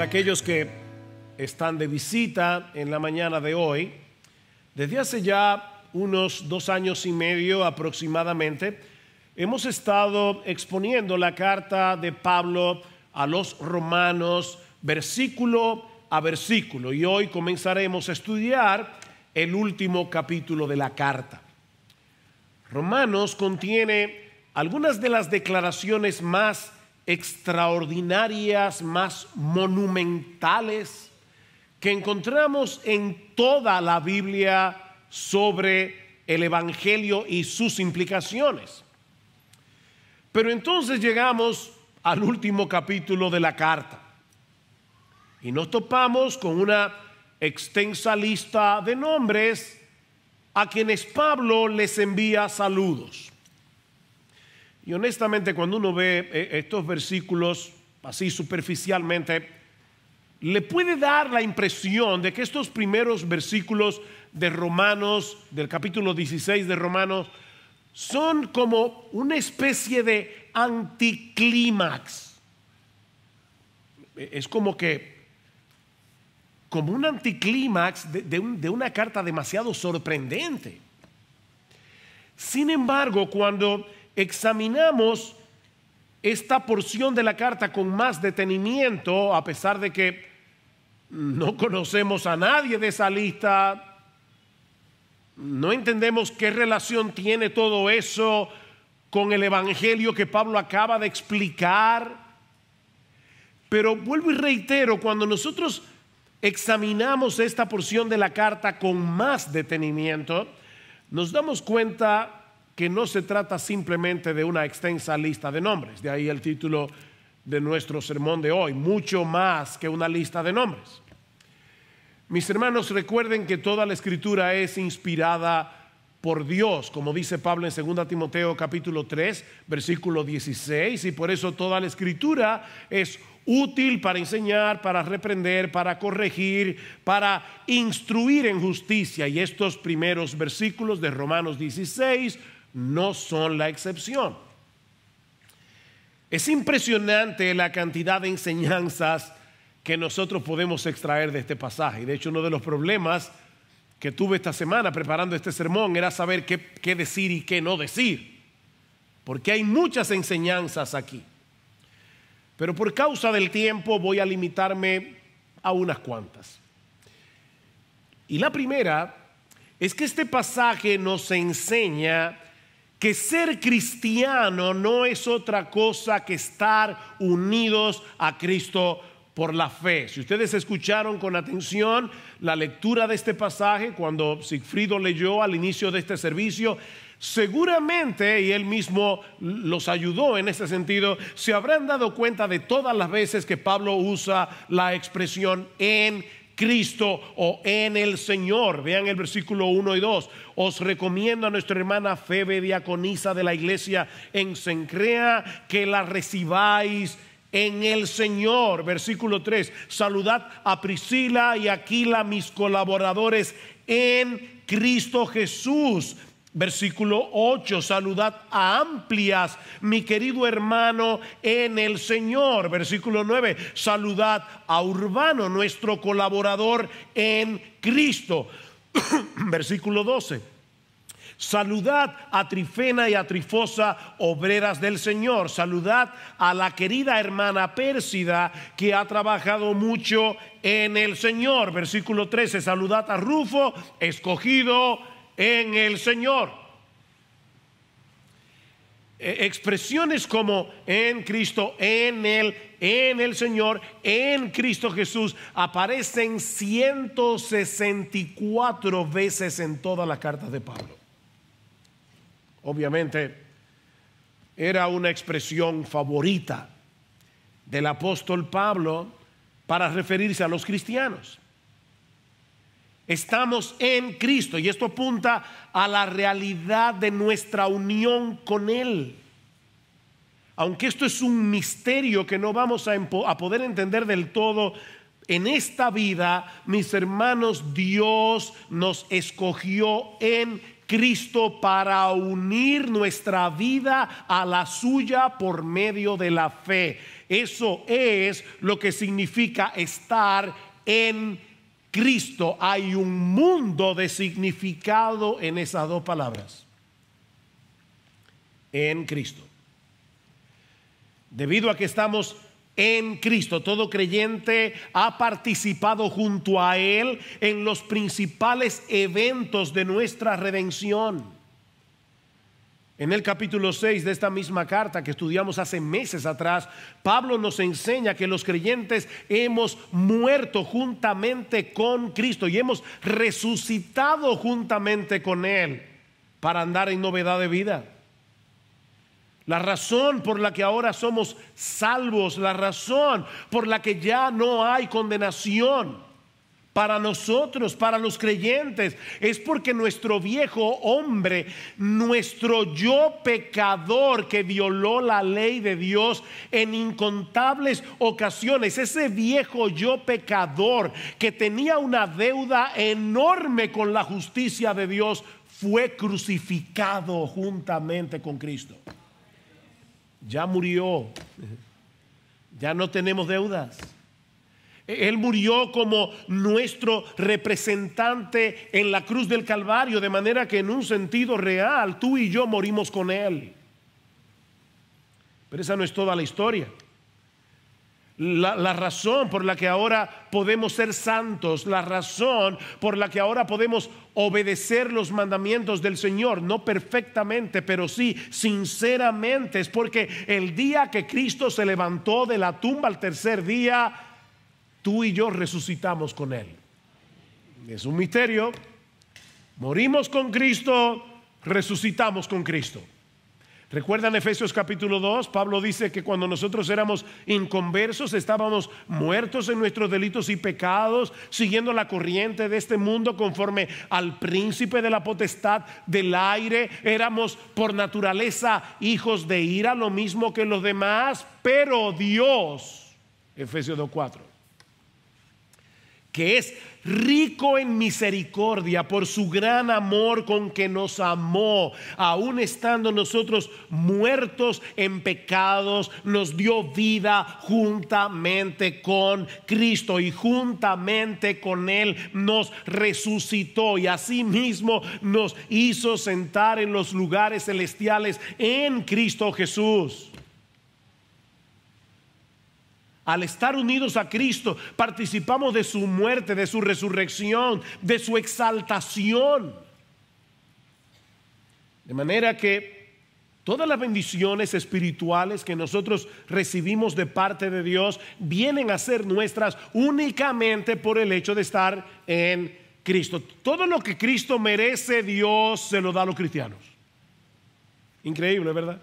para aquellos que están de visita en la mañana de hoy, desde hace ya unos dos años y medio aproximadamente, hemos estado exponiendo la carta de Pablo a los romanos versículo a versículo y hoy comenzaremos a estudiar el último capítulo de la carta. Romanos contiene algunas de las declaraciones más extraordinarias, más monumentales que encontramos en toda la Biblia sobre el Evangelio y sus implicaciones. Pero entonces llegamos al último capítulo de la carta y nos topamos con una extensa lista de nombres a quienes Pablo les envía saludos. Y honestamente cuando uno ve eh, estos versículos así superficialmente, le puede dar la impresión de que estos primeros versículos de Romanos, del capítulo 16 de Romanos, son como una especie de anticlímax. E, es como que, como un anticlímax de, de una carta demasiado sorprendente. Sin embargo, cuando examinamos esta porción de la carta con más detenimiento, a pesar de que no conocemos a nadie de esa lista, no entendemos qué relación tiene todo eso con el Evangelio que Pablo acaba de explicar. Pero vuelvo y reitero, cuando nosotros examinamos esta porción de la carta con más detenimiento, nos damos cuenta que no se trata simplemente de una extensa lista de nombres, de ahí el título de nuestro sermón de hoy, mucho más que una lista de nombres. Mis hermanos, recuerden que toda la escritura es inspirada por Dios, como dice Pablo en 2 Timoteo capítulo 3, versículo 16, y por eso toda la escritura es útil para enseñar, para reprender, para corregir, para instruir en justicia. Y estos primeros versículos de Romanos 16 no son la excepción. Es impresionante la cantidad de enseñanzas que nosotros podemos extraer de este pasaje. De hecho, uno de los problemas que tuve esta semana preparando este sermón era saber qué, decir y qué no decir, porque hay muchas enseñanzas aquí. Pero por causa del tiempo voy a limitarme a unas cuantas. Y la primera es que este pasaje nos enseña que ser cristiano no es otra cosa que estar unidos a Cristo por la fe. Si ustedes escucharon con atención la lectura de este pasaje cuando Sigfrido leyó al inicio de este servicio, seguramente, y él mismo los ayudó en ese sentido, se habrán dado cuenta de todas las veces que Pablo usa la expresión en Cristo o en el Señor. Vean el versículo 1 y 2. Os recomiendo a nuestra hermana Febe, diaconisa de la iglesia en Sencrea, que la recibáis en el Señor. Versículo 3. Saludad a Priscila y Aquila, mis colaboradores en Cristo Jesús Versículo 8, saludad a amplias, mi querido hermano en el Señor. Versículo 9, saludad a Urbano, nuestro colaborador en Cristo. Versículo 12, saludad a Trifena y a Trifosa, obreras del Señor. Saludad a la querida hermana Pérsida, que ha trabajado mucho en el Señor. Versículo 13, saludad a Rufo, escogido en el Señor. E, expresiones como en Cristo, en Él, en el Señor, en Cristo Jesús, aparecen 164 veces en todas las cartas de Pablo. Obviamente, era una expresión favorita del apóstol Pablo para referirse a los cristianos. Estamos en Cristo y esto apunta a la realidad de nuestra unión con Él. Aunque esto es un misterio que no vamos a, poder entender del todo, en esta vida, mis hermanos, Dios nos escogió en Cristo para unir nuestra vida a la suya por medio de la fe. Eso es lo que significa estar en Cristo. Cristo hay un mundo de significado en esas dos palabras. En Cristo. Debido a que estamos en Cristo, todo creyente ha participado junto a Él en los principales eventos de nuestra redención. En el capítulo 6 de esta misma carta que estudiamos hace meses atrás, Pablo nos enseña que los creyentes hemos muerto juntamente con Cristo y hemos resucitado juntamente con Él para andar en novedad de vida. La razón por la que ahora somos salvos, la razón por la que ya no hay condenación para nosotros, para los creyentes. Es porque nuestro viejo hombre, nuestro yo pecador que violó la ley de Dios en incontables ocasiones, ese viejo yo pecador que tenía una deuda enorme con la justicia de Dios, fue crucificado juntamente con Cristo. Ya murió. Ya no tenemos deudas él murió como nuestro representante en la cruz del Calvario, de manera que en un sentido real tú y yo morimos con Él. Pero esa no es toda la historia. La, razón por la que ahora podemos ser santos, la razón por la que ahora podemos obedecer los mandamientos del Señor, no perfectamente, pero sí sinceramente, es porque el día que Cristo se levantó de la tumba al tercer día, tú y yo resucitamos con Él. Es un misterio. Morimos con Cristo, resucitamos con Cristo. ¿Recuerdan Efesios capítulo 2? Pablo dice que cuando nosotros éramos inconversos, estábamos muertos en nuestros delitos y pecados, siguiendo la corriente de este mundo conforme al príncipe de la potestad del aire. Éramos por naturaleza hijos de ira, lo mismo que los demás, pero Dios, Efesios 2.4, que es rico en misericordia por su gran amor con que nos amó, aun estando nosotros muertos en pecados, nos dio vida juntamente con Cristo y juntamente con Él nos resucitó y asimismo nos hizo sentar en los lugares celestiales en Cristo Jesús al estar unidos a Cristo, participamos de su muerte, de su resurrección, de su exaltación. De manera que todas las bendiciones espirituales que nosotros recibimos de parte de Dios vienen a ser nuestras únicamente por el hecho de estar en Cristo. Todo lo que Cristo merece, Dios se lo da a los cristianos. Increíble, ¿verdad?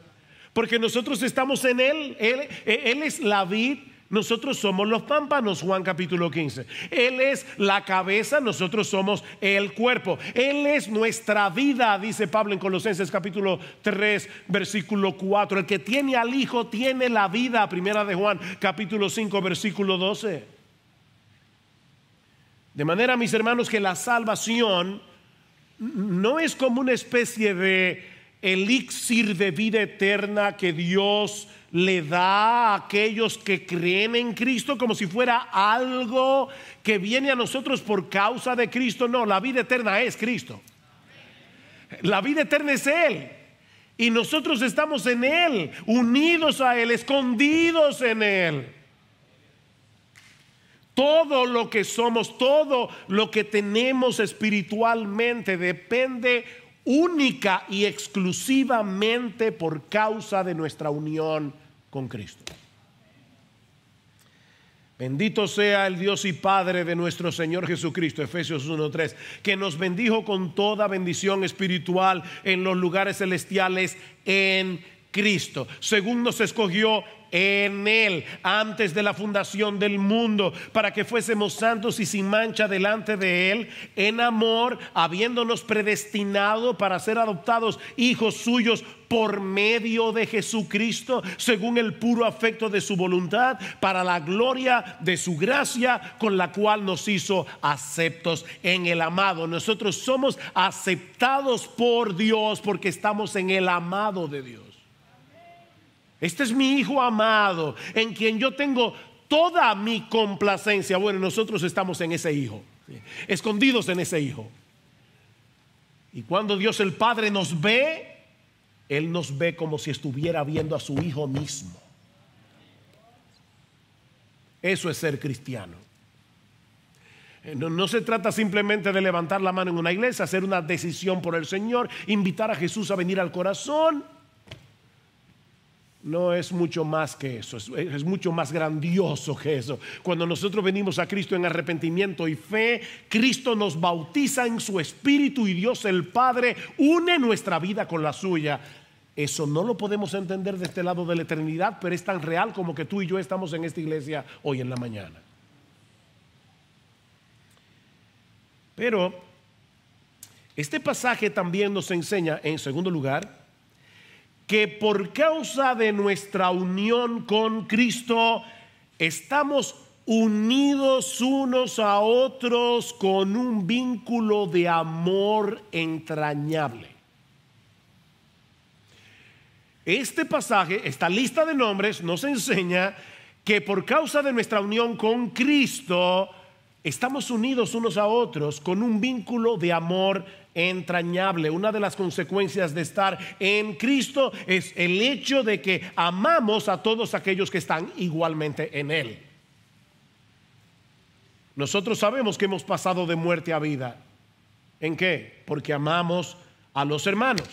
Porque nosotros estamos en Él. Él, es la vid nosotros somos los pámpanos, Juan capítulo 15. Él es la cabeza, nosotros somos el cuerpo. Él es nuestra vida, dice Pablo en Colosenses capítulo 3, versículo 4. El que tiene al Hijo tiene la vida, primera de Juan capítulo 5, versículo 12. De manera, mis hermanos, que la salvación no es como una especie de elixir de vida eterna que Dios le da a aquellos que creen en Cristo como si fuera algo que viene a nosotros por causa de Cristo. No, la vida eterna es Cristo. La vida eterna es Él. Y nosotros estamos en Él, unidos a Él, escondidos en Él. Todo lo que somos, todo lo que tenemos espiritualmente depende única y exclusivamente por causa de nuestra unión con Cristo. Bendito sea el Dios y Padre de nuestro Señor Jesucristo, Efesios 1.3, que nos bendijo con toda bendición espiritual en los lugares celestiales en Cristo, según nos escogió en Él antes de la fundación del mundo, para que fuésemos santos y sin mancha delante de Él, en amor, habiéndonos predestinado para ser adoptados hijos suyos por medio de Jesucristo, según el puro afecto de su voluntad, para la gloria de su gracia, con la cual nos hizo aceptos en el amado. Nosotros somos aceptados por Dios porque estamos en el amado de Dios. Este es mi Hijo amado, en quien yo tengo toda mi complacencia. Bueno, nosotros estamos en ese Hijo, escondidos en ese Hijo. Y cuando Dios el Padre nos ve, Él nos ve como si estuviera viendo a su Hijo mismo. Eso es ser cristiano. Eh, no, se trata simplemente de levantar la mano en una iglesia, hacer una decisión por el Señor, invitar a Jesús a venir al corazón no es mucho más que eso, es, mucho más grandioso que eso. Cuando nosotros venimos a Cristo en arrepentimiento y fe, Cristo nos bautiza en su Espíritu y Dios el Padre une nuestra vida con la suya. Eso no lo podemos entender de este lado de la eternidad, pero es tan real como que tú y yo estamos en esta iglesia hoy en la mañana. Pero este pasaje también nos enseña, en segundo lugar, que por causa de nuestra unión con Cristo estamos unidos unos a otros con un vínculo de amor entrañable. Este pasaje, esta lista de nombres, nos enseña que por causa de nuestra unión con Cristo, estamos unidos unos a otros con un vínculo de amor entrañable. Una de las consecuencias de estar en Cristo es el hecho de que amamos a todos aquellos que están igualmente en Él. Nosotros sabemos que hemos pasado de muerte a vida. ¿En qué? Porque amamos a los hermanos.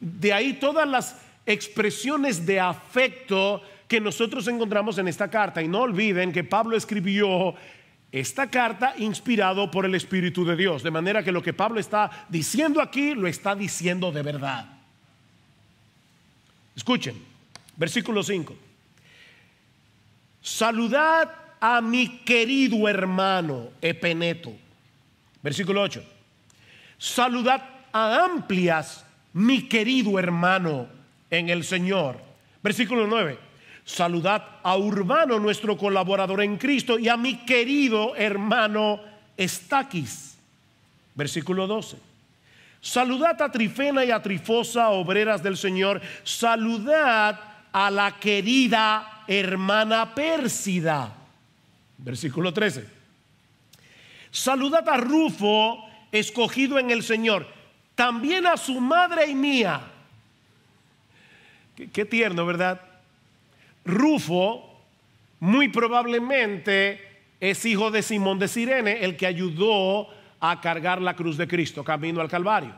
De ahí todas las expresiones de afecto que nosotros encontramos en esta carta. Y no olviden que Pablo escribió esta carta inspirado por el Espíritu de Dios. De manera que lo que Pablo está diciendo aquí lo está diciendo de verdad. Escuchen, versículo 5. Saludad a mi querido hermano Epeneto. Versículo 8. Saludad a amplias mi querido hermano en el Señor. Versículo 9. Saludad a Urbano, nuestro colaborador en Cristo, y a mi querido hermano Estaquis. Versículo 12. Saludad a Trifena y a Trifosa, obreras del Señor. Saludad a la querida hermana Pérsida. Versículo 13. Saludad a Rufo, escogido en el Señor. También a su madre y mía. Qué, qué tierno, ¿verdad? Rufo muy probablemente es hijo de Simón de Sirene, el que ayudó a cargar la cruz de Cristo, camino al Calvario.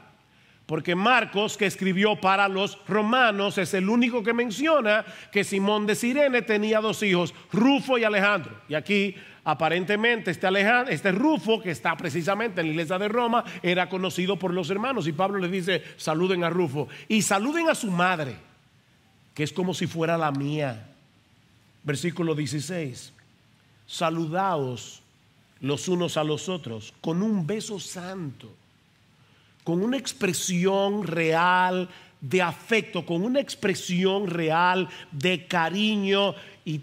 Porque Marcos, que escribió para los romanos, es el único que menciona que Simón de Sirene tenía dos hijos, Rufo y Alejandro. Y aquí aparentemente este, este Rufo, que está precisamente en la iglesia de Roma, era conocido por los hermanos. Y Pablo les dice, saluden a Rufo y saluden a su madre, que es como si fuera la mía. Versículo 16. Saludaos los unos a los otros con un beso santo, con una expresión real de afecto, con una expresión real de cariño y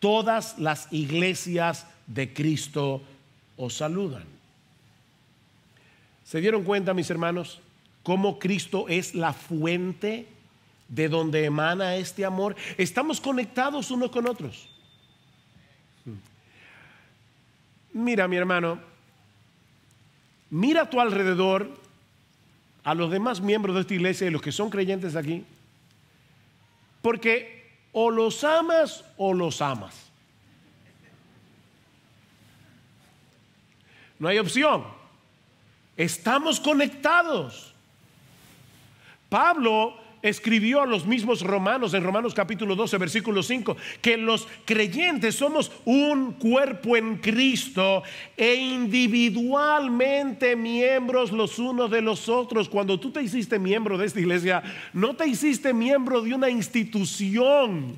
todas las iglesias de Cristo os saludan. ¿Se dieron cuenta, mis hermanos, cómo Cristo es la fuente de donde emana este amor, estamos conectados unos con otros. Hmm. Mira, mi hermano, mira a tu alrededor, a los demás miembros de esta iglesia y los que son creyentes aquí, porque o los amas o los amas. No hay opción. Estamos conectados. Pablo escribió a los mismos romanos en Romanos capítulo 12, versículo 5, que los creyentes somos un cuerpo en Cristo e individualmente miembros los unos de los otros. Cuando tú te hiciste miembro de esta iglesia, no te hiciste miembro de una institución,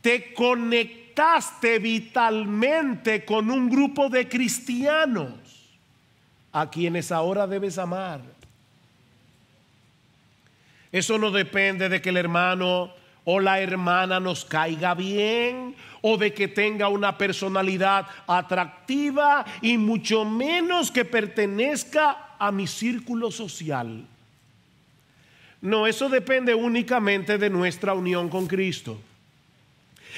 te conectaste vitalmente con un grupo de cristianos a quienes ahora debes amar eso no depende de que el hermano o la hermana nos caiga bien o de que tenga una personalidad atractiva y mucho menos que pertenezca a mi círculo social. No, eso depende únicamente de nuestra unión con Cristo.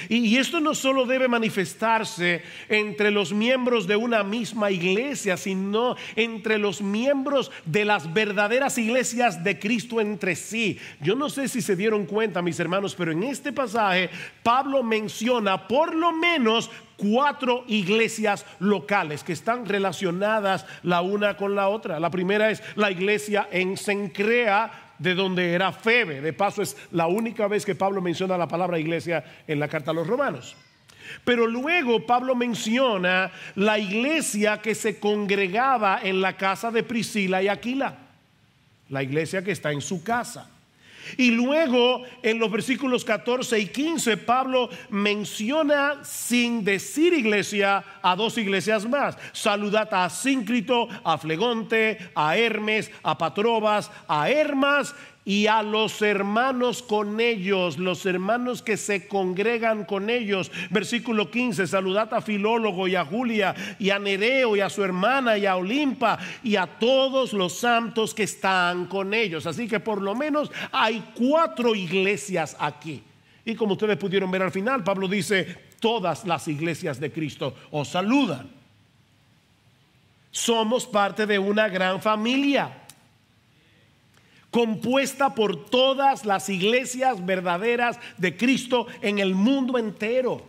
Y, esto no solo debe manifestarse entre los miembros de una misma iglesia, sino entre los miembros de las verdaderas iglesias de Cristo entre sí. Yo no sé si se dieron cuenta, mis hermanos, pero en este pasaje Pablo menciona por lo menos cuatro iglesias locales que están relacionadas la una con la otra. La primera es la iglesia en Sencrea, de donde era Febe. De paso, es la única vez que Pablo menciona la palabra iglesia en la carta a los romanos. Pero luego Pablo menciona la iglesia que se congregaba en la casa de Priscila y Aquila, la iglesia que está en su casa. Y luego en los versículos 14 y 15 Pablo menciona sin decir iglesia a dos iglesias más. Saludad a Síncrito, a Flegonte, a Hermes, a Patrobas, a Hermas y a los hermanos con ellos, los hermanos que se congregan con ellos. Versículo 15, saludad a Filólogo y a Julia y a Nereo y a su hermana y a Olimpa y a todos los santos que están con ellos. Así que por lo menos hay cuatro iglesias aquí. Y como ustedes pudieron ver al final, Pablo dice, todas las iglesias de Cristo os saludan. Somos parte de una gran familia compuesta por todas las iglesias verdaderas de Cristo en el mundo entero.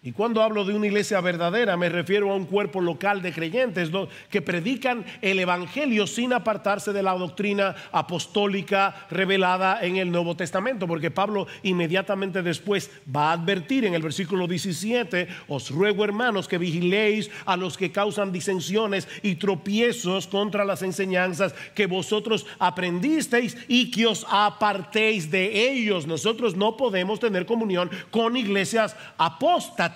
Y cuando hablo de una iglesia verdadera, me refiero a un cuerpo local de creyentes que predican el Evangelio sin apartarse de la doctrina apostólica revelada en el Nuevo Testamento, porque Pablo inmediatamente después va a advertir en el versículo 17, os ruego hermanos que vigiléis a los que causan disensiones y tropiezos contra las enseñanzas que vosotros aprendisteis y que os apartéis de ellos. Nosotros no podemos tener comunión con iglesias apóstatas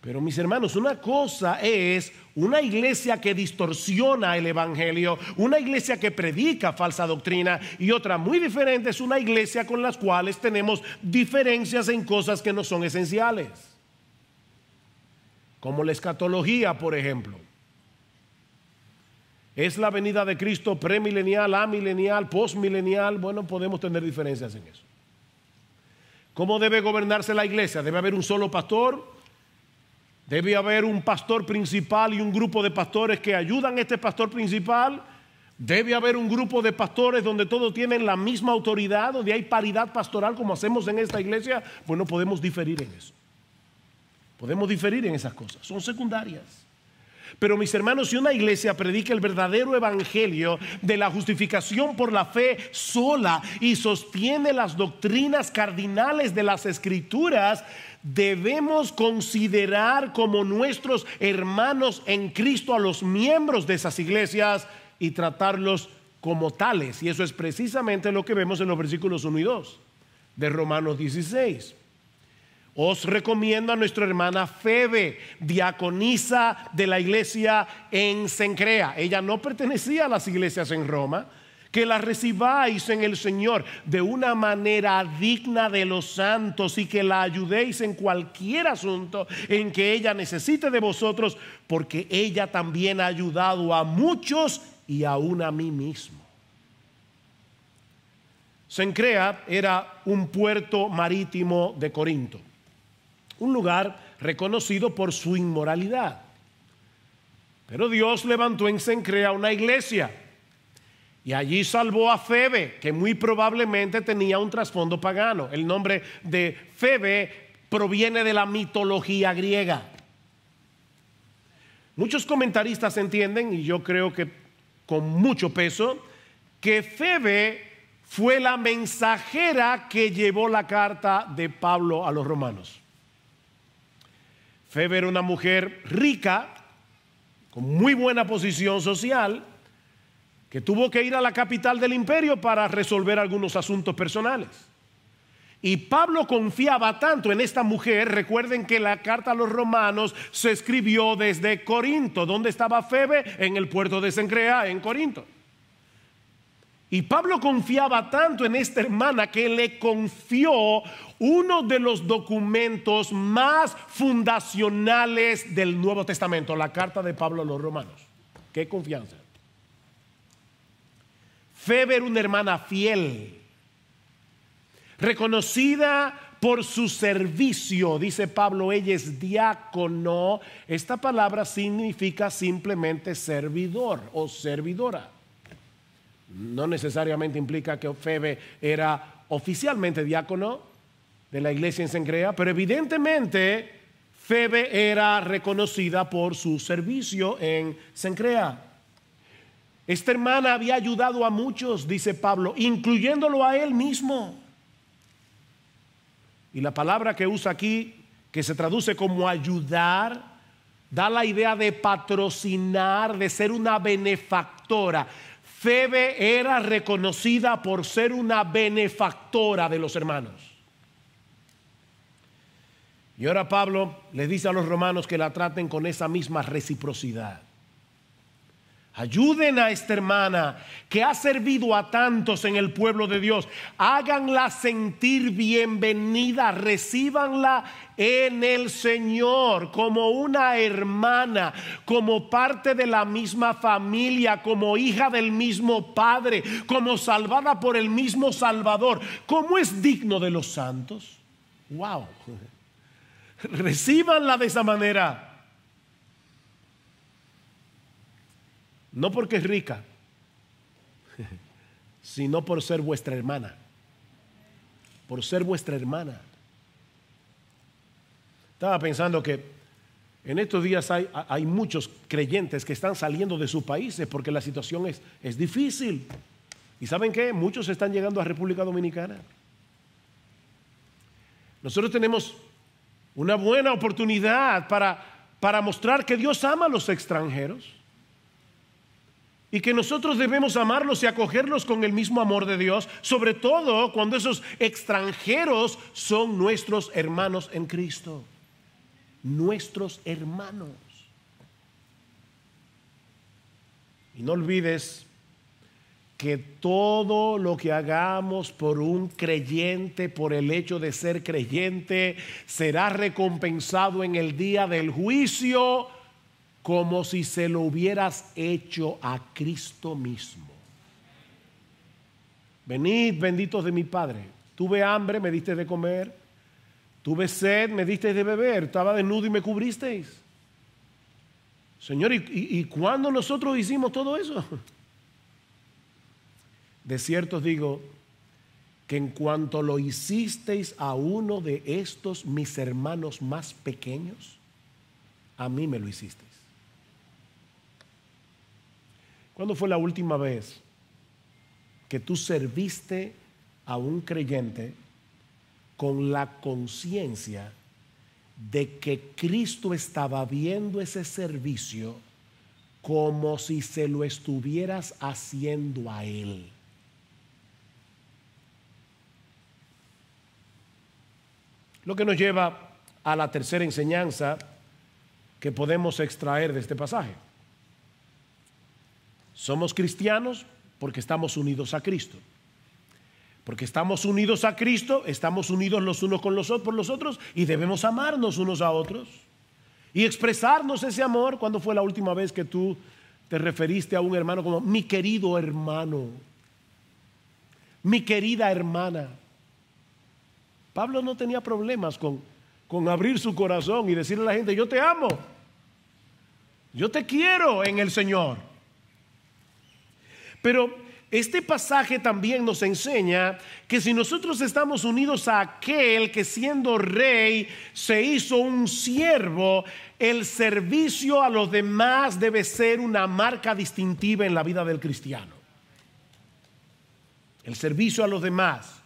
pero mis hermanos, una cosa es una iglesia que distorsiona el Evangelio, una iglesia que predica falsa doctrina y otra muy diferente es una iglesia con las cuales tenemos diferencias en cosas que no son esenciales, como la escatología, por ejemplo. ¿Es la venida de Cristo premilenial, amilenial, postmilenial? Bueno, podemos tener diferencias en eso. ¿Cómo debe gobernarse la iglesia? ¿Debe haber un solo pastor? ¿Debe haber un pastor principal y un grupo de pastores que ayudan a este pastor principal? Debe haber un grupo de pastores donde todos tienen la misma autoridad, donde hay paridad pastoral como hacemos en esta iglesia. Pues no podemos diferir en eso. Podemos diferir en esas cosas. Son secundarias. Pero mis hermanos, si una iglesia predica el verdadero evangelio de la justificación por la fe sola y sostiene las doctrinas cardinales de las escrituras, debemos considerar como nuestros hermanos en Cristo a los miembros de esas iglesias y tratarlos como tales. Y eso es precisamente lo que vemos en los versículos 1 y 2 de Romanos 16. Os recomiendo a nuestra hermana Febe, diaconisa de la iglesia en Sencrea. Ella no pertenecía a las iglesias en Roma. Que la recibáis en el Señor de una manera digna de los santos y que la ayudéis en cualquier asunto en que ella necesite de vosotros, porque ella también ha ayudado a muchos y aún a mí mismo. Sencrea era un puerto marítimo de Corinto un lugar reconocido por su inmoralidad. Pero Dios levantó en Sencrea una iglesia y allí salvó a Febe, que muy probablemente tenía un trasfondo pagano. El nombre de Febe proviene de la mitología griega. Muchos comentaristas entienden, y yo creo que con mucho peso, que Febe fue la mensajera que llevó la carta de Pablo a los romanos. Febe era una mujer rica, con muy buena posición social, que tuvo que ir a la capital del imperio para resolver algunos asuntos personales. Y Pablo confiaba tanto en esta mujer, recuerden que la carta a los romanos se escribió desde Corinto, donde estaba Febe, en el puerto de Sencrea, en Corinto. Y Pablo confiaba tanto en esta hermana que le confió uno de los documentos más fundacionales del Nuevo Testamento, la carta de Pablo a los romanos. Qué confianza. Feber, una hermana fiel, reconocida por su servicio, dice Pablo, ella es diácono. Esta palabra significa simplemente servidor o servidora. No necesariamente implica que Febe era oficialmente diácono de la iglesia en Sencrea, pero evidentemente Febe era reconocida por su servicio en Sencrea. Esta hermana había ayudado a muchos, dice Pablo, incluyéndolo a él mismo. Y la palabra que usa aquí, que se traduce como ayudar, da la idea de patrocinar, de ser una benefactora. Febe era reconocida por ser una benefactora de los hermanos. Y ahora Pablo les dice a los romanos que la traten con esa misma reciprocidad. Ayuden a esta hermana que ha servido a tantos en el pueblo de Dios. Háganla sentir bienvenida, recíbanla en el Señor como una hermana, como parte de la misma familia, como hija del mismo Padre, como salvada por el mismo Salvador. ¿Cómo es digno de los santos? ¡Wow! Recíbanla de esa manera. No porque es rica, sino por ser vuestra hermana. Por ser vuestra hermana. Estaba pensando que en estos días hay, muchos creyentes que están saliendo de sus países porque la situación es, es difícil. ¿Y saben qué? Muchos están llegando a República Dominicana. Nosotros tenemos una buena oportunidad para, para mostrar que Dios ama a los extranjeros. Y que nosotros debemos amarlos y acogerlos con el mismo amor de Dios, sobre todo cuando esos extranjeros son nuestros hermanos en Cristo. Nuestros hermanos. Y no olvides que todo lo que hagamos por un creyente, por el hecho de ser creyente, será recompensado en el día del juicio como si se lo hubieras hecho a Cristo mismo. Venid, benditos de mi Padre. Tuve hambre, me diste de comer. Tuve sed, me diste de beber. Estaba desnudo y me cubristeis. Señor, ¿y, cuándo nosotros hicimos todo eso? De cierto os digo que en cuanto lo hicisteis a uno de estos mis hermanos más pequeños, a mí me lo hiciste. ¿Cuándo fue la última vez que tú serviste a un creyente con la conciencia de que Cristo estaba viendo ese servicio como si se lo estuvieras haciendo a Él? Lo que nos lleva a la tercera enseñanza que podemos extraer de este pasaje. Somos cristianos porque estamos unidos a Cristo. Porque estamos unidos a Cristo, estamos unidos los unos con los otros, por los otros y debemos amarnos unos a otros y expresarnos ese amor. ¿Cuándo fue la última vez que tú te referiste a un hermano como mi querido hermano? Mi querida hermana. Pablo no tenía problemas con, con abrir su corazón y decirle a la gente, yo te amo, yo te quiero en el Señor. Pero este pasaje también nos enseña que si nosotros estamos unidos a aquel que siendo rey se hizo un siervo, el servicio a los demás debe ser una marca distintiva en la vida del cristiano. El servicio a los demás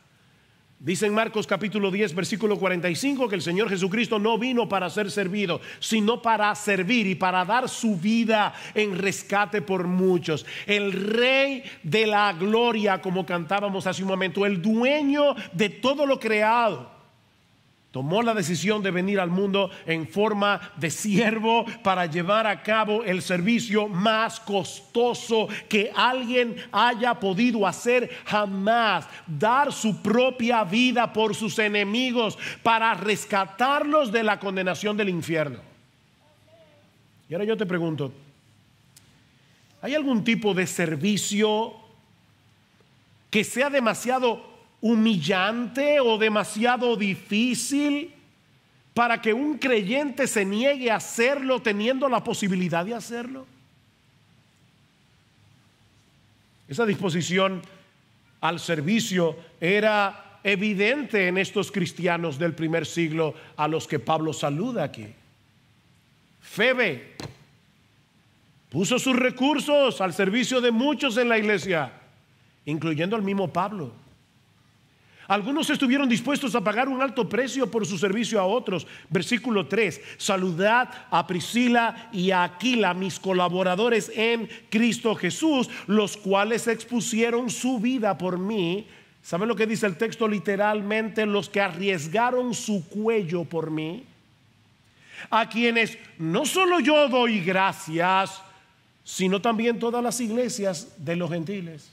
Dice en Marcos capítulo 10, versículo 45, que el Señor Jesucristo no vino para ser servido, sino para servir y para dar su vida en rescate por muchos. El rey de la gloria, como cantábamos hace un momento, el dueño de todo lo creado Tomó la decisión de venir al mundo en forma de siervo para llevar a cabo el servicio más costoso que alguien haya podido hacer jamás. Dar su propia vida por sus enemigos para rescatarlos de la condenación del infierno. Y ahora yo te pregunto, ¿hay algún tipo de servicio que sea demasiado humillante o demasiado difícil para que un creyente se niegue a hacerlo teniendo la posibilidad de hacerlo? Esa disposición al servicio era evidente en estos cristianos del primer siglo a los que Pablo saluda aquí. Febe puso sus recursos al servicio de muchos en la iglesia, incluyendo al mismo Pablo. Algunos estuvieron dispuestos a pagar un alto precio por su servicio a otros. Versículo 3. Saludad a Priscila y a Aquila, mis colaboradores en Cristo Jesús, los cuales expusieron su vida por mí. ¿Saben lo que dice el texto literalmente? Los que arriesgaron su cuello por mí. A quienes no solo yo doy gracias, sino también todas las iglesias de los gentiles.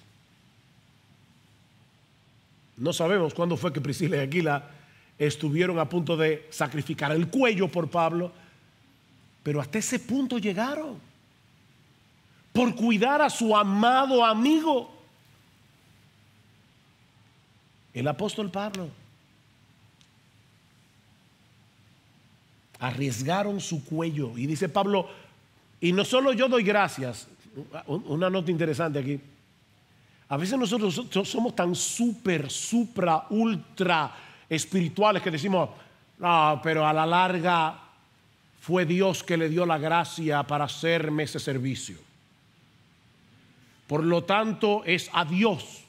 No sabemos cuándo fue que Priscila y Aquila estuvieron a punto de sacrificar el cuello por Pablo, pero hasta ese punto llegaron por cuidar a su amado amigo. El apóstol Pablo. Arriesgaron su cuello. Y dice Pablo, y no solo yo doy gracias, una nota interesante aquí, a veces nosotros somos tan súper, supra, ultra espirituales que decimos, no, pero a la larga fue Dios que le dio la gracia para hacerme ese servicio. Por lo tanto, es a Dios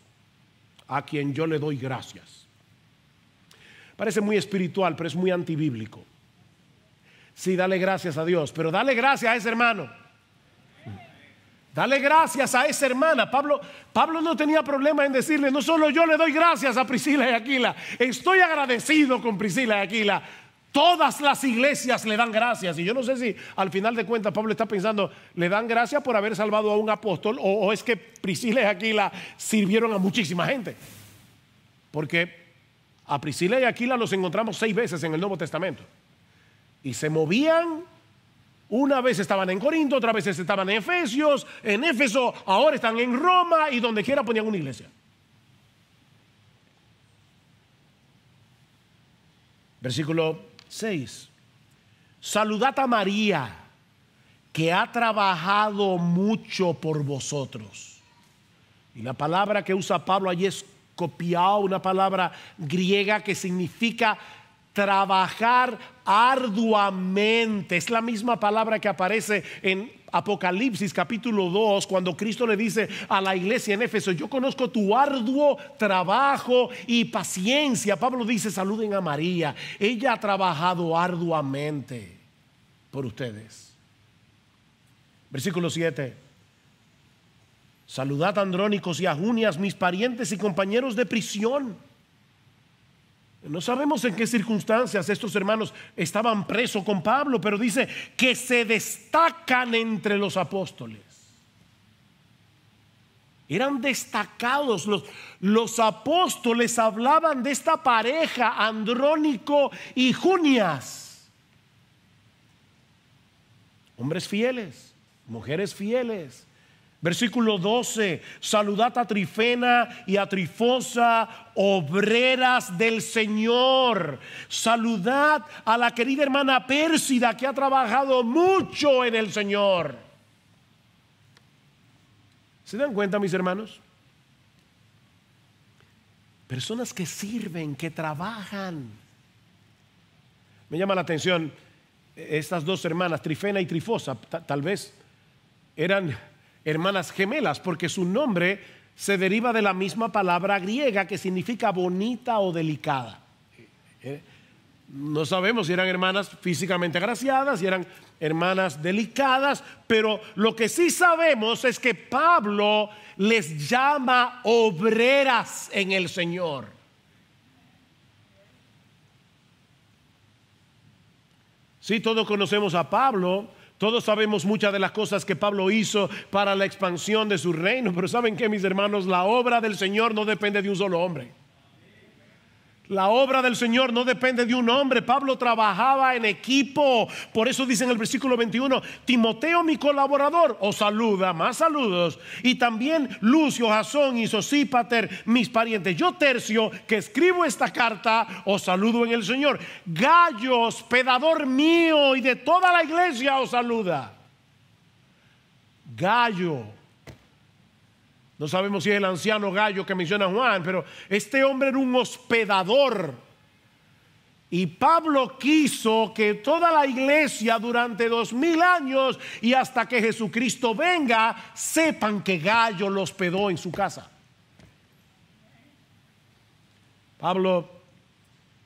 a quien yo le doy gracias. Parece muy espiritual, pero es muy antibíblico. Sí, dale gracias a Dios, pero dale gracias a ese hermano Dale gracias a esa hermana. Pablo, Pablo no tenía problema en decirle, no solo yo le doy gracias a Priscila y Aquila, estoy agradecido con Priscila y Aquila. Todas las iglesias le dan gracias. Y yo no sé si al final de cuentas Pablo está pensando, le dan gracias por haber salvado a un apóstol o, o es que Priscila y Aquila sirvieron a muchísima gente. Porque a Priscila y Aquila los encontramos seis veces en el Nuevo Testamento. Y se movían una vez estaban en Corinto, otra vez estaban en Efesios, en Éfeso, ahora están en Roma y donde quiera ponían una iglesia. Versículo 6. Saludad a María, que ha trabajado mucho por vosotros. Y la palabra que usa Pablo allí es copiado, una palabra griega que significa trabajar arduamente. Es la misma palabra que aparece en Apocalipsis capítulo 2, cuando Cristo le dice a la iglesia en Éfeso, yo conozco tu arduo trabajo y paciencia. Pablo dice, saluden a María, ella ha trabajado arduamente por ustedes. Versículo 7. Saludad a Andrónicos y a Junias, mis parientes y compañeros de prisión no sabemos en qué circunstancias estos hermanos estaban presos con Pablo, pero dice que se destacan entre los apóstoles. Eran destacados los, los apóstoles, hablaban de esta pareja, Andrónico y Junias. Hombres fieles, mujeres fieles, Versículo 12, saludad a Trifena y a Trifosa, obreras del Señor. Saludad a la querida hermana Pérsida que ha trabajado mucho en el Señor. ¿Se dan cuenta, mis hermanos? Personas que sirven, que trabajan. Me llama la atención estas dos hermanas, Trifena y Trifosa, tal vez eran hermanas gemelas, porque su nombre se deriva de la misma palabra griega que significa bonita o delicada. Eh, no sabemos si eran hermanas físicamente agraciadas, si eran hermanas delicadas, pero lo que sí sabemos es que Pablo les llama obreras en el Señor. Si todos conocemos a Pablo todos sabemos muchas de las cosas que Pablo hizo para la expansión de su reino, pero ¿saben qué, mis hermanos? La obra del Señor no depende de un solo hombre. La obra del Señor no depende de un hombre. Pablo trabajaba en equipo. Por eso dice en el versículo 21, Timoteo mi colaborador os saluda, más saludos. Y también Lucio, Jasón y Sosípater, mis parientes. Yo tercio que escribo esta carta, os saludo en el Señor. Gallo, hospedador mío y de toda la iglesia os saluda. Gallo no sabemos si es el anciano gallo que menciona Juan, pero este hombre era un hospedador. Y Pablo quiso que toda la iglesia durante dos mil años y hasta que Jesucristo venga, sepan que Gallo lo hospedó en su casa. Pablo,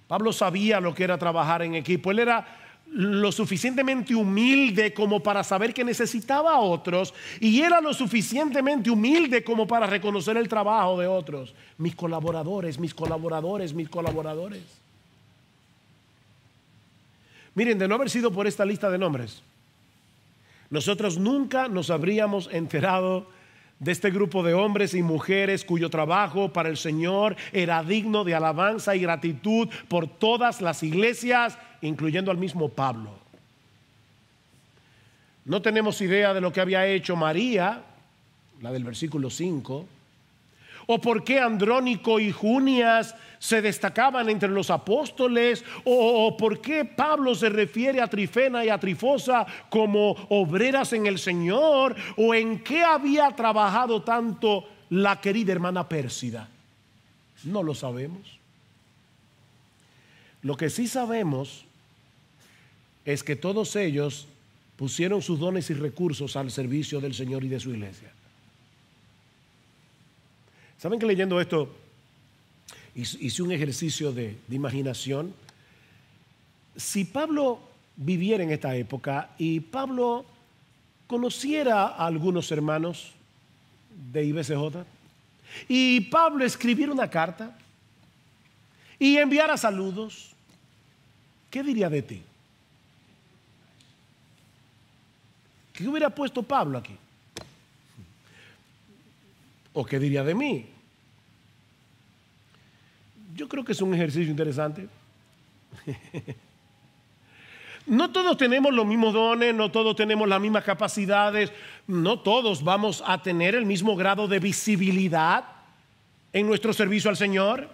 Pablo sabía lo que era trabajar en equipo. Él era lo suficientemente humilde como para saber que necesitaba a otros y era lo suficientemente humilde como para reconocer el trabajo de otros. Mis colaboradores, mis colaboradores, mis colaboradores. Miren, de no haber sido por esta lista de nombres, nosotros nunca nos habríamos enterado de este grupo de hombres y mujeres cuyo trabajo para el Señor era digno de alabanza y gratitud por todas las iglesias incluyendo al mismo Pablo. No tenemos idea de lo que había hecho María, la del versículo 5, o por qué Andrónico y Junias se destacaban entre los apóstoles, o, por qué Pablo se refiere a Trifena y a Trifosa como obreras en el Señor, o en qué había trabajado tanto la querida hermana Pérsida. No lo sabemos. Lo que sí sabemos es que todos ellos pusieron sus dones y recursos al servicio del Señor y de su iglesia. ¿Saben que leyendo esto hice un ejercicio de, imaginación? Si Pablo viviera en esta época y Pablo conociera a algunos hermanos de IBCJ y Pablo escribiera una carta y enviara saludos, ¿qué diría de ti? ¿Qué hubiera puesto Pablo aquí? ¿O qué diría de mí? Yo creo que es un ejercicio interesante. No todos tenemos los mismos dones, no todos tenemos las mismas capacidades, no todos vamos a tener el mismo grado de visibilidad en nuestro servicio al Señor.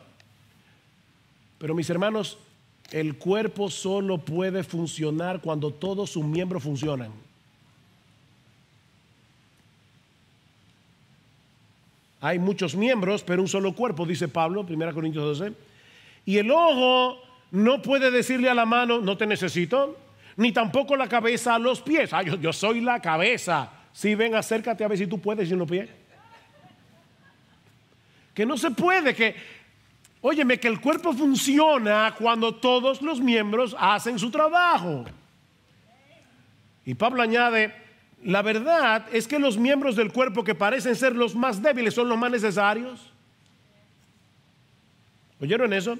Pero mis hermanos, el cuerpo solo puede funcionar cuando todos sus miembros funcionan. Hay muchos miembros, pero un solo cuerpo, dice Pablo, 1 Corintios 12. Y el ojo no puede decirle a la mano, no te necesito, ni tampoco la cabeza a los pies. yo, soy la cabeza. Si ven, acércate a ver si tú puedes y los pies. Que no se puede, que, óyeme, que el cuerpo funciona cuando todos los miembros hacen su trabajo. Y Pablo añade, la verdad es que los miembros del cuerpo que parecen ser los más débiles son los más necesarios. ¿Oyeron eso?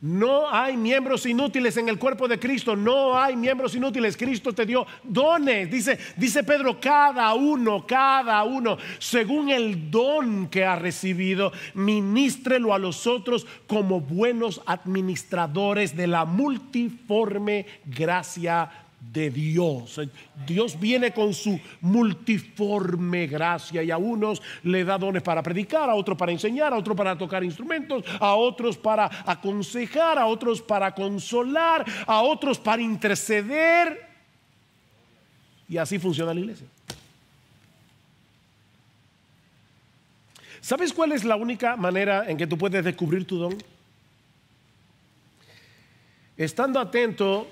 No hay miembros inútiles en el cuerpo de Cristo, no hay miembros inútiles. Cristo te dio dones, dice, dice Pedro, cada uno, cada uno, según el don que ha recibido, ministrelo a los otros como buenos administradores de la multiforme gracia de Dios. Dios viene con su multiforme gracia y a unos le da dones para predicar, a otros para enseñar, a otros para tocar instrumentos, a otros para aconsejar, a otros para consolar, a otros para interceder. Y así funciona la iglesia. ¿Sabes cuál es la única manera en que tú puedes descubrir tu don? Estando atento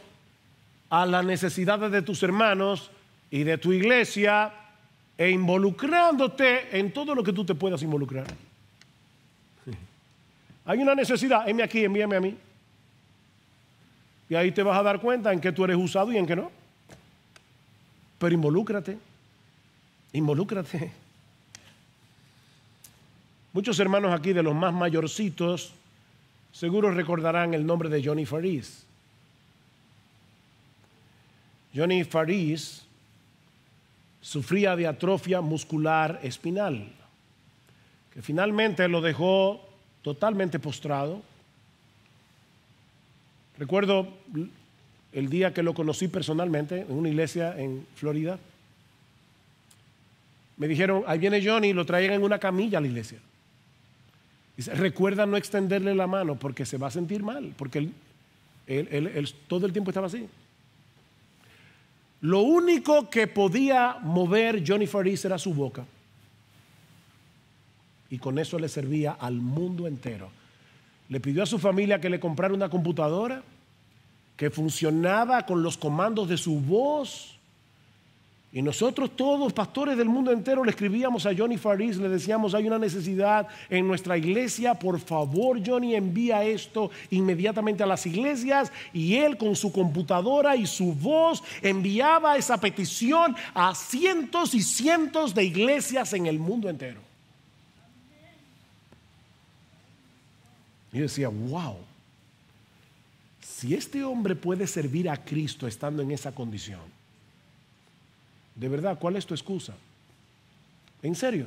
a las necesidades de tus hermanos y de tu iglesia e involucrándote en todo lo que tú te puedas involucrar. Hay una necesidad, envíame aquí, envíame a mí. Y ahí te vas a dar cuenta en que tú eres usado y en que no. Pero involúcrate, involúcrate. Muchos hermanos aquí de los más mayorcitos seguro recordarán el nombre de Johnny Faris. Johnny Faris sufría de atrofia muscular espinal, que finalmente lo dejó totalmente postrado. Recuerdo el día que lo conocí personalmente en una iglesia en Florida. Me dijeron, ahí viene Johnny, lo traigan en una camilla a la iglesia. Dice, recuerda no extenderle la mano porque se va a sentir mal, porque él, todo el tiempo estaba así. Lo único que podía mover Johnny Faris era su boca. Y con eso le servía al mundo entero. Le pidió a su familia que le comprara una computadora que funcionaba con los comandos de su voz y nosotros todos, pastores del mundo entero, le escribíamos a Johnny Faris, le decíamos, hay una necesidad en nuestra iglesia, por favor Johnny, envía esto inmediatamente a las iglesias. Y él con su computadora y su voz enviaba esa petición a cientos y cientos de iglesias en el mundo entero. Y decía, wow, si este hombre puede servir a Cristo estando en esa condición de verdad, ¿cuál es tu excusa? ¿En serio?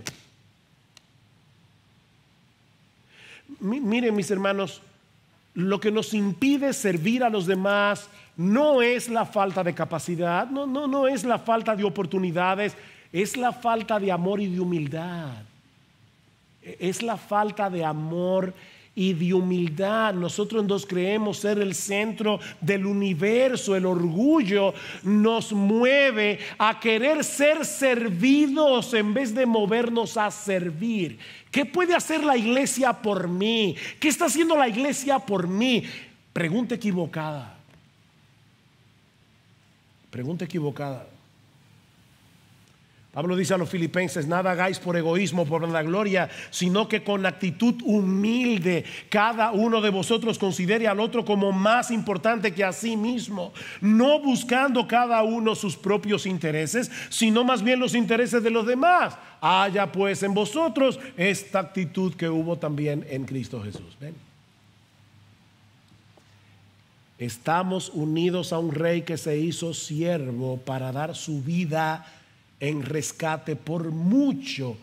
miren mis hermanos, lo que nos impide servir a los demás no es la falta de capacidad, no, no, no es la falta de oportunidades, es la falta de amor y de humildad. Es la falta de amor y de humildad. Nosotros dos creemos ser el centro del universo. El orgullo nos mueve a querer ser servidos en vez de movernos a servir. ¿Qué puede hacer la iglesia por mí? ¿Qué está haciendo la iglesia por mí? Pregunta equivocada. Pregunta equivocada. Pablo dice a los filipenses, nada hagáis por egoísmo, por la gloria, sino que con actitud humilde cada uno de vosotros considere al otro como más importante que a sí mismo, no buscando cada uno sus propios intereses, sino más bien los intereses de los demás. Haya pues en vosotros esta actitud que hubo también en Cristo Jesús. ¿Ven? Estamos unidos a un rey que se hizo siervo para dar su vida en rescate por mucho.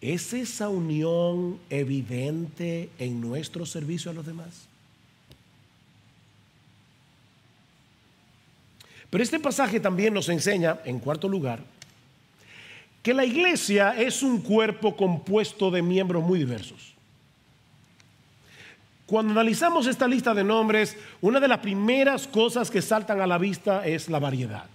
¿Es esa unión evidente en nuestro servicio a los demás? Pero este pasaje también nos enseña, en cuarto lugar, que la iglesia es un cuerpo compuesto de miembros muy diversos. Cuando analizamos esta lista de nombres, una de las primeras cosas que saltan a la vista es la variedad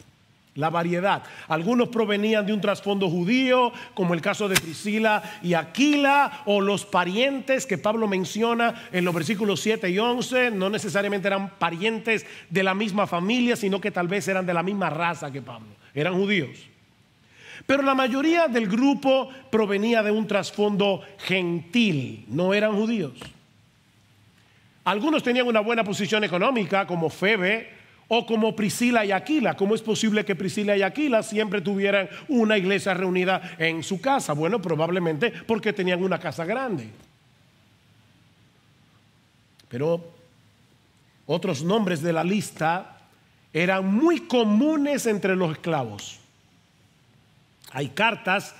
la variedad. Algunos provenían de un trasfondo judío, como el caso de Priscila y Aquila, o los parientes que Pablo menciona en los versículos 7 y 11, no necesariamente eran parientes de la misma familia, sino que tal vez eran de la misma raza que Pablo, eran judíos. Pero la mayoría del grupo provenía de un trasfondo gentil, no eran judíos. Algunos tenían una buena posición económica, como Febe, o como Priscila y Aquila, ¿cómo es posible que Priscila y Aquila siempre tuvieran una iglesia reunida en su casa? Bueno, probablemente porque tenían una casa grande. Pero otros nombres de la lista eran muy comunes entre los esclavos. Hay cartas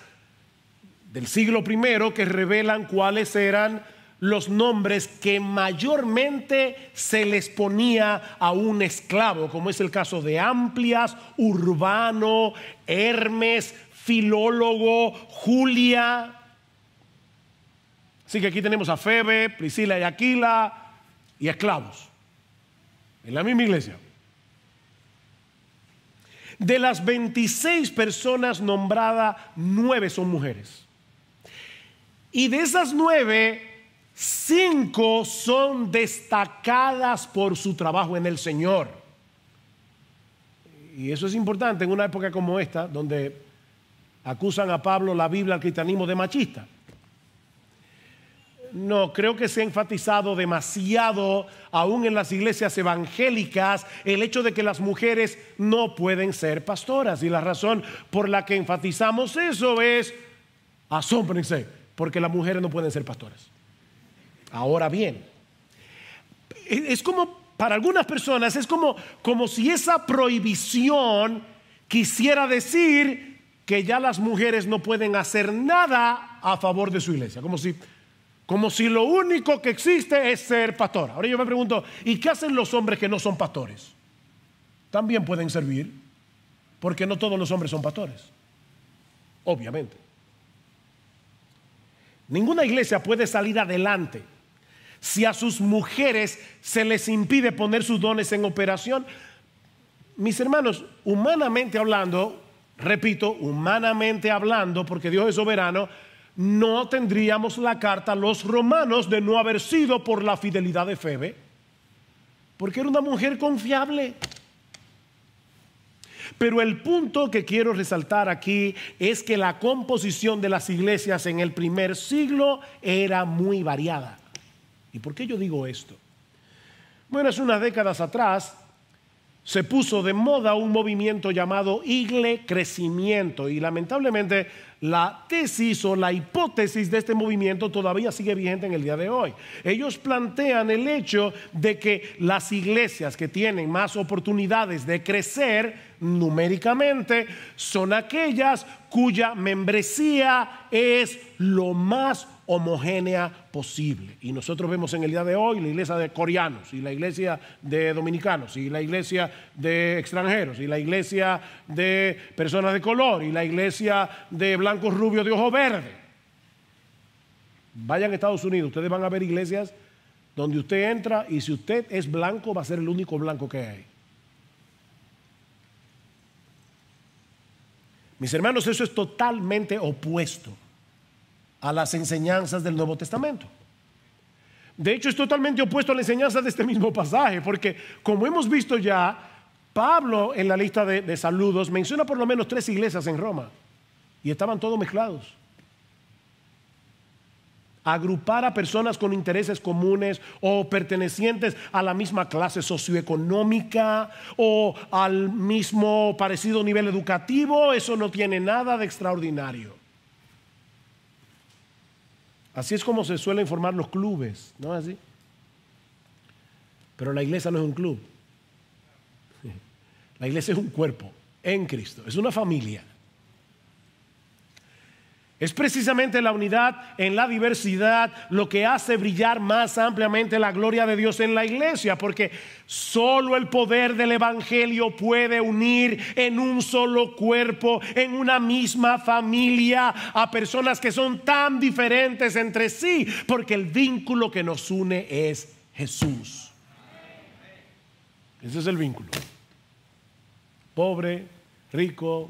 del siglo I que revelan cuáles eran los nombres que mayormente se les ponía a un esclavo, como es el caso de Amplias, Urbano, Hermes, Filólogo, Julia. Así que aquí tenemos a Febe, Priscila y Aquila y esclavos, en la misma iglesia. De las 26 personas nombradas, nueve son mujeres. Y de esas nueve, Cinco son destacadas por su trabajo en el Señor. Y eso es importante en una época como esta, donde acusan a Pablo, la Biblia, al cristianismo de machista. No, creo que se ha enfatizado demasiado, aún en las iglesias evangélicas, el hecho de que las mujeres no pueden ser pastoras. Y la razón por la que enfatizamos eso es, Asómbrense porque las mujeres no pueden ser pastoras. Ahora bien, e, es como, para algunas personas, es como, como si esa prohibición quisiera decir que ya las mujeres no pueden hacer nada a favor de su iglesia, como si, como si lo único que existe es ser pastor. Ahora yo me pregunto, ¿y qué hacen los hombres que no son pastores? También pueden servir, porque no todos los hombres son pastores, obviamente. Ninguna iglesia puede salir adelante si a sus mujeres se les impide poner sus dones en operación? Mis hermanos, humanamente hablando, repito, humanamente hablando, porque Dios es soberano, no tendríamos la carta a los romanos de no haber sido por la fidelidad de Febe, porque era una mujer confiable. Pero el punto que quiero resaltar aquí es que la composición de las iglesias en el primer siglo era muy variada. ¿Y por qué yo digo esto? Bueno, hace unas décadas atrás se puso de moda un movimiento llamado igle crecimiento y lamentablemente la tesis o la hipótesis de este movimiento todavía sigue vigente en el día de hoy. Ellos plantean el hecho de que las iglesias que tienen más oportunidades de crecer numéricamente son aquellas cuya membresía es lo más homogénea posible. Y nosotros vemos en el día de hoy la iglesia de coreanos y la iglesia de dominicanos y la iglesia de extranjeros y la iglesia de personas de color y la iglesia de blancos rubios de ojo verde. Vayan a Estados Unidos, ustedes van a ver iglesias donde usted entra y si usted es blanco va a ser el único blanco que hay. Mis hermanos, eso es totalmente opuesto a las enseñanzas del Nuevo Testamento. De hecho, es totalmente opuesto a la enseñanza de este mismo pasaje, porque como hemos visto ya, Pablo en la lista de, de saludos menciona por lo menos tres iglesias en Roma y estaban todos mezclados agrupar a personas con intereses comunes o pertenecientes a la misma clase socioeconómica o al mismo parecido nivel educativo, eso no tiene nada de extraordinario. Así es como se suelen formar los clubes, ¿no es así? Pero la iglesia no es un club. La iglesia es un cuerpo en Cristo, es una familia. Es precisamente la unidad en la diversidad lo que hace brillar más ampliamente la gloria de Dios en la iglesia, porque solo el poder del Evangelio puede unir en un solo cuerpo, en una misma familia, a personas que son tan diferentes entre sí, porque el vínculo que nos une es Jesús. Ese es el vínculo. Pobre, rico,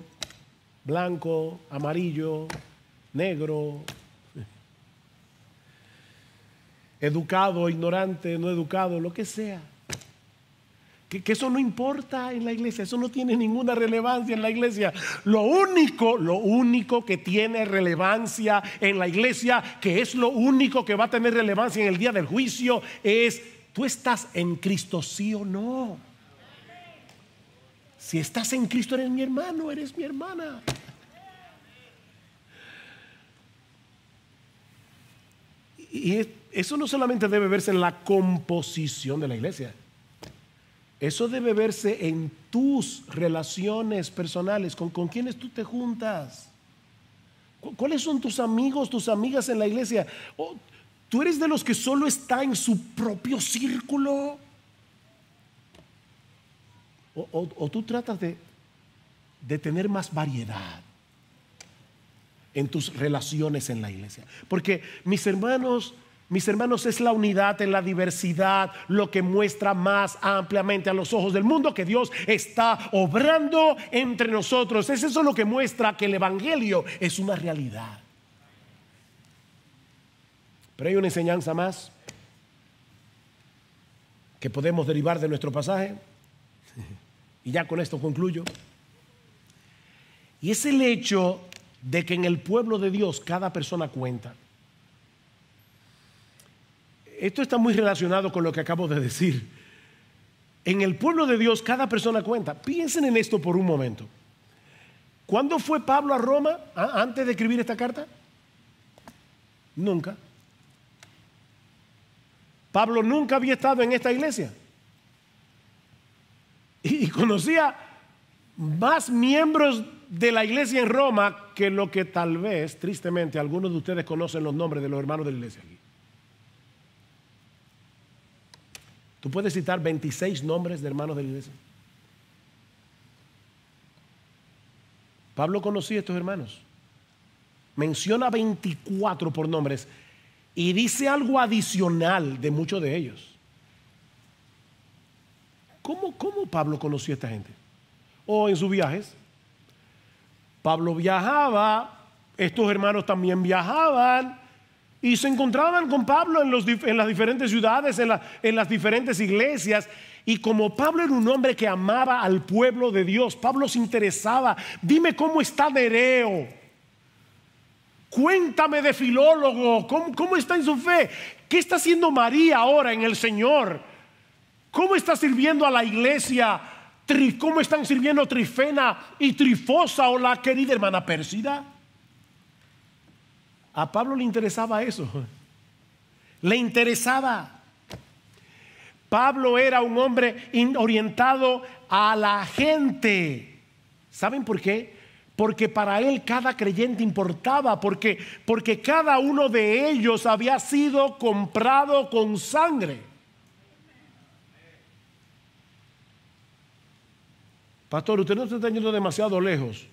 blanco, amarillo, negro, educado, ignorante, no educado, lo que sea. Que, eso no importa en la iglesia, eso no tiene ninguna relevancia en la iglesia. Lo único, lo único que tiene relevancia en la iglesia, que es lo único que va a tener relevancia en el día del juicio, es, ¿tú estás en Cristo sí o no? Si estás en Cristo eres mi hermano, eres mi hermana. Y eso no solamente debe verse en la composición de la iglesia, eso debe verse en tus relaciones personales, con, con quienes tú te juntas. ¿Cuáles son tus amigos, tus amigas en la iglesia? ¿Tú eres de los que solo está en su propio círculo? ¿O, tú tratas de, de tener más variedad? en tus relaciones en la iglesia. Porque mis hermanos, mis hermanos, es la unidad en la diversidad lo que muestra más ampliamente a los ojos del mundo que Dios está obrando entre nosotros. Es eso lo que muestra que el Evangelio es una realidad. Pero hay una enseñanza más que podemos derivar de nuestro pasaje. Y ya con esto concluyo. Y es el hecho de que en el pueblo de Dios cada persona cuenta. Esto está muy relacionado con lo que acabo de decir. En el pueblo de Dios cada persona cuenta. Piensen en esto por un momento. ¿Cuándo fue Pablo a Roma ah, antes de escribir esta carta? Nunca. Pablo nunca había estado en esta iglesia. Y conocía más miembros de la iglesia en Roma que lo que tal vez, tristemente, algunos de ustedes conocen los nombres de los hermanos de la iglesia Tú puedes citar 26 nombres de hermanos de la iglesia. Pablo conocía a estos hermanos. Menciona 24 por nombres y dice algo adicional de muchos de ellos. ¿Cómo, cómo Pablo conoció a esta gente? O en sus viajes. Pablo viajaba, estos hermanos también viajaban y se encontraban con Pablo en, las diferentes ciudades, en, las diferentes iglesias. Y como Pablo era un hombre que amaba al pueblo de Dios, Pablo se interesaba, dime cómo está Nereo, cuéntame de filólogo, ¿cómo, cómo está en su fe, qué está haciendo María ahora en el Señor, cómo está sirviendo a la iglesia cómo están sirviendo Trifena y Trifosa o la querida hermana Persida A Pablo le interesaba eso. Le interesaba. Pablo era un hombre orientado a la gente. ¿Saben por qué? Porque para él cada creyente importaba, porque, porque cada uno de ellos había sido comprado con sangre. Pastor, usted no está yendo demasiado lejos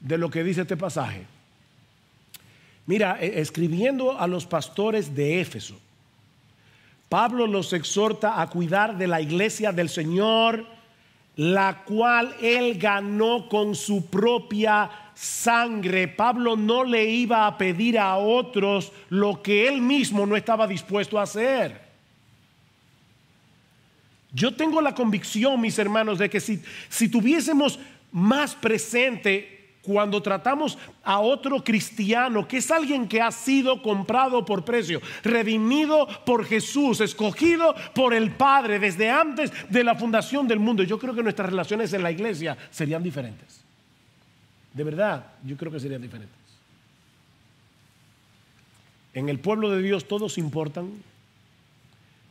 de lo que dice este pasaje. Mira, e, escribiendo a los pastores de Éfeso, Pablo los exhorta a cuidar de la iglesia del Señor, la cual él ganó con su propia sangre. Pablo no le iba a pedir a otros lo que él mismo no estaba dispuesto a hacer. Yo tengo la convicción, mis hermanos, de que si, si tuviésemos más presente cuando tratamos a otro cristiano, que es alguien que ha sido comprado por precio, redimido por Jesús, escogido por el Padre desde antes de la fundación del mundo, yo creo que nuestras relaciones en la iglesia serían diferentes. De verdad, yo creo que serían diferentes. En el pueblo de Dios todos importan,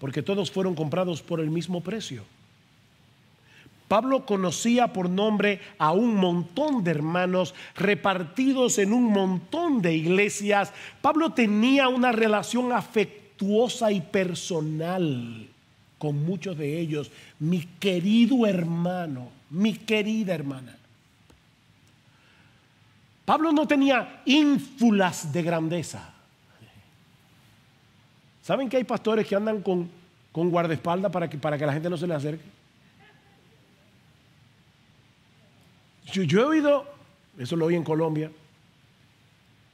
porque todos fueron comprados por el mismo precio. Pablo conocía por nombre a un montón de hermanos repartidos en un montón de iglesias. Pablo tenía una relación afectuosa y personal con muchos de ellos. Mi querido hermano, mi querida hermana. Pablo no tenía ínfulas de grandeza. ¿Saben que hay pastores que andan con, guardaespaldas para que, para que la gente no se le acerque? Yo, he oído, eso lo oí en Colombia,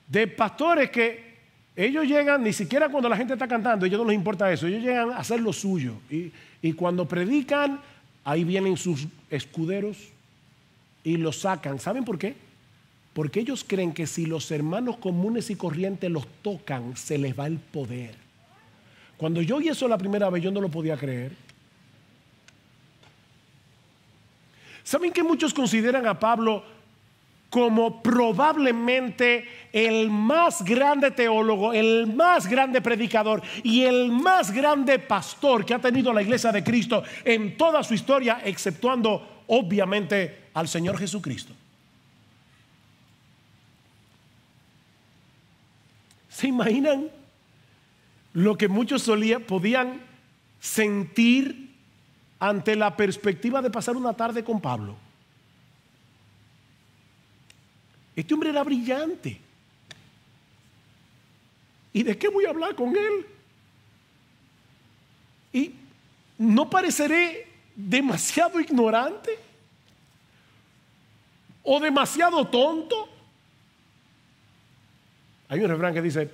de pastores que ellos llegan, ni siquiera cuando la gente está cantando, ellos no les importa eso, ellos llegan a hacer lo suyo. Y, y cuando predican, ahí vienen sus escuderos y los sacan. ¿Saben por qué? Porque ellos creen que si los hermanos comunes y corrientes los tocan, se les va el poder. Cuando yo oí eso la primera vez, yo no lo podía creer. ¿Saben que muchos consideran a Pablo como probablemente el más grande teólogo, el más grande predicador y el más grande pastor que ha tenido la iglesia de Cristo en toda su historia, exceptuando obviamente al Señor Jesucristo? ¿Se imaginan lo que muchos solía, podían sentir ante la perspectiva de pasar una tarde con Pablo. Este hombre era brillante. ¿Y de qué voy a hablar con él? Y no pareceré demasiado ignorante o demasiado tonto. Hay un refrán que dice,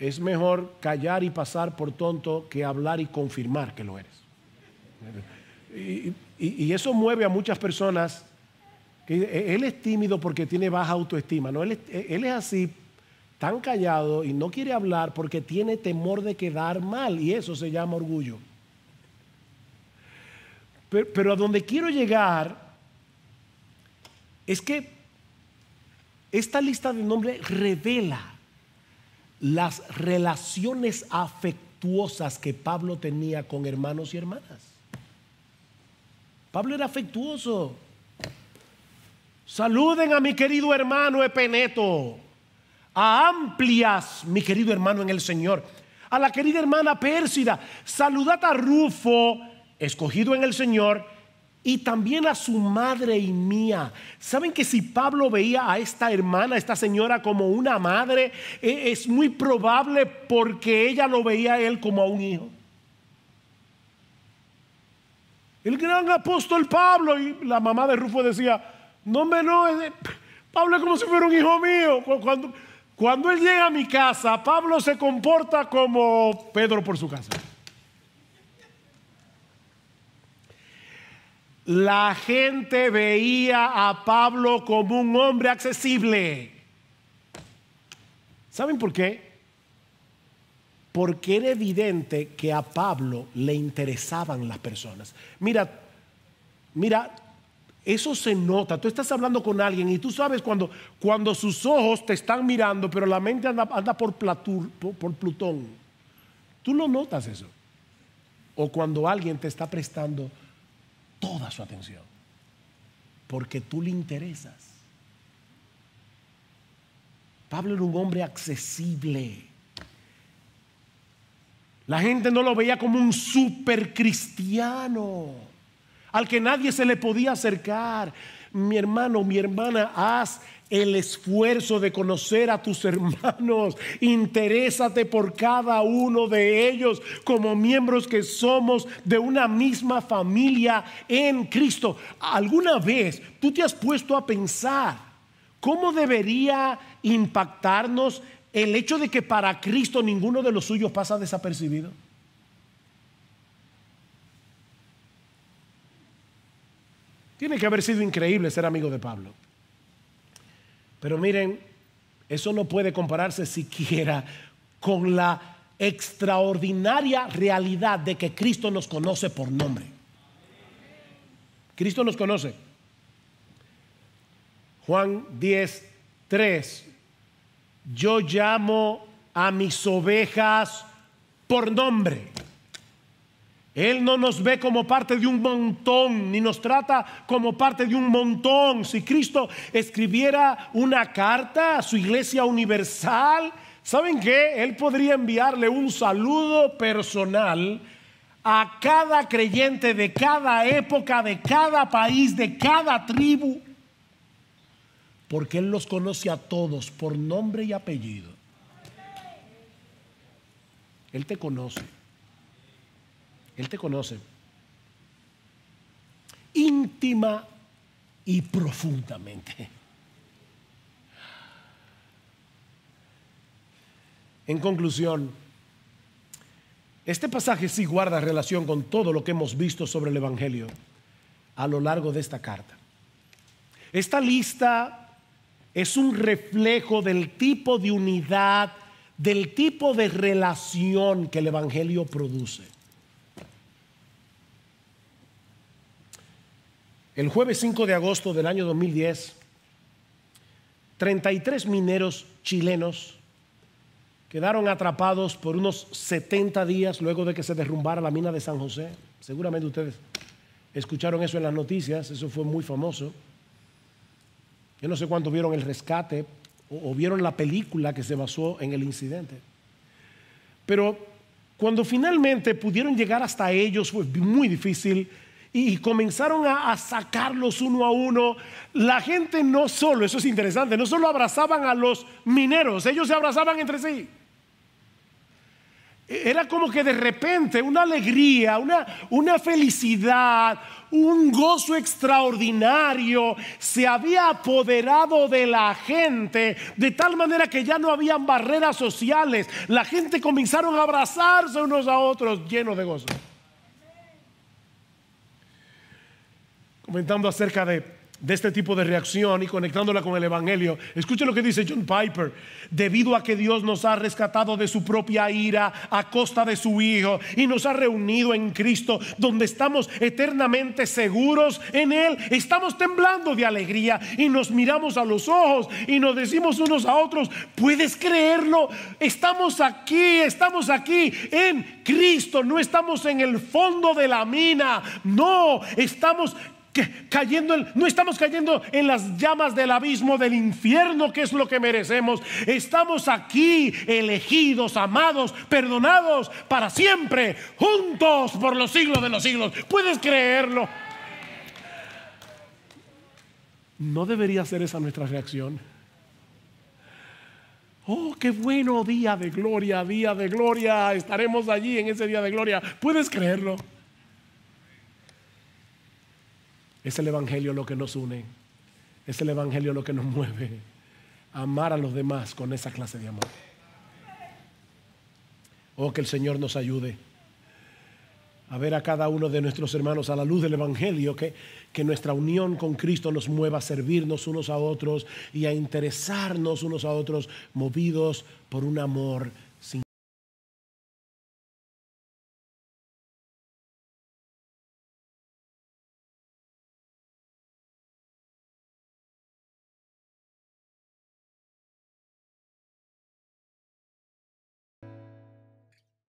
es mejor callar y pasar por tonto que hablar y confirmar que lo eres. Y, eso mueve a muchas personas. Que eh, él es tímido porque tiene baja autoestima. No, eh, él es, así, tan callado y no quiere hablar porque tiene temor de quedar mal. Y eso se llama orgullo. Pero, pero a donde quiero llegar es que esta lista de nombres revela las relaciones afectuosas que Pablo tenía con hermanos y hermanas. Pablo era afectuoso. Saluden a mi querido hermano Epeneto, a Amplias, mi querido hermano en el Señor, a la querida hermana Pérsida, saludad a Rufo, escogido en el Señor, y también a su madre y mía. ¿Saben que si Pablo veía a esta hermana, a esta señora como una madre, e-, es muy probable porque ella lo veía a él como a un hijo? El gran apóstol Pablo y la mamá de Rufo decía, no me no, Pablo es como si fuera un hijo mío. Cuando, cuando él llega a mi casa, Pablo se comporta como Pedro por su casa. La gente veía a Pablo como un hombre accesible. ¿Saben por qué? Porque era evidente que a Pablo le interesaban las personas. Mira, mira, eso se nota. Tú estás hablando con alguien y tú sabes cuando, cuando sus ojos te están mirando, pero la mente anda, por, por Plutón. Tú lo notas eso. O cuando alguien te está prestando toda su atención. Porque tú le interesas. Pablo era un hombre accesible. La gente no lo veía como un super cristiano, al que nadie se le podía acercar. Mi hermano, mi hermana, haz el esfuerzo de conocer a tus hermanos. Interésate por cada uno de ellos como miembros que somos de una misma familia en Cristo. ¿Alguna vez tú te has puesto a pensar cómo debería impactarnos el hecho de que para Cristo ninguno de los suyos pasa desapercibido? Tiene que haber sido increíble ser amigo de Pablo. Pero miren, eso no puede compararse siquiera con la extraordinaria realidad de que Cristo nos conoce por nombre. Cristo nos conoce. Juan 10, 3. Yo llamo a mis ovejas por nombre. Él no nos ve como parte de un montón, ni nos trata como parte de un montón. Si Cristo escribiera una carta a su iglesia universal, ¿saben qué? Él podría enviarle un saludo personal a cada creyente de cada época, de cada país, de cada tribu, porque Él los conoce a todos por nombre y apellido. Él te conoce. Él te conoce. Íntima y profundamente. En conclusión, este pasaje sí guarda relación con todo lo que hemos visto sobre el Evangelio a lo largo de esta carta. Esta lista es un reflejo del tipo de unidad, del tipo de relación que el Evangelio produce. El jueves 5 de agosto del año 2010, 33 mineros chilenos quedaron atrapados por unos 70 días luego de que se derrumbara la mina de San José. Seguramente ustedes escucharon eso en las noticias, eso fue muy famoso. Yo no sé cuánto vieron el rescate o, o vieron la película que se basó en el incidente. Pero cuando finalmente pudieron llegar hasta ellos fue muy difícil y comenzaron a, sacarlos uno a uno. La gente no solo, eso es interesante, no solo abrazaban a los mineros, ellos se abrazaban entre sí. E, era como que de repente una alegría, una, una felicidad, un gozo extraordinario se había apoderado de la gente, de tal manera que ya no habían barreras sociales. La gente comenzaron a abrazarse unos a otros llenos de gozo. comentando acerca de, este tipo de reacción y conectándola con el Evangelio. Escuchen lo que dice John Piper. Debido a que Dios nos ha rescatado de su propia ira a costa de su Hijo y nos ha reunido en Cristo, donde estamos eternamente seguros en Él, estamos temblando de alegría y nos miramos a los ojos y nos decimos unos a otros, ¿puedes creerlo? Estamos aquí, estamos aquí en Cristo, no estamos en el fondo de la mina, no, estamos cayendo no estamos cayendo en las llamas del abismo del infierno, que es lo que merecemos. Estamos aquí elegidos, amados, perdonados para siempre, juntos por los siglos de los siglos. ¿Puedes creerlo? No debería ser esa nuestra reacción. Oh, qué bueno día de gloria, día de gloria. Estaremos allí en ese día de gloria. ¿Puedes creerlo? Es el Evangelio lo que nos une. Es el Evangelio lo que nos mueve. Amar a los demás con esa clase de amor. Oh, que el Señor nos ayude a ver a cada uno de nuestros hermanos a la luz del Evangelio, que, que, nuestra unión con Cristo nos mueva a servirnos unos a otros y a interesarnos unos a otros, movidos por un amor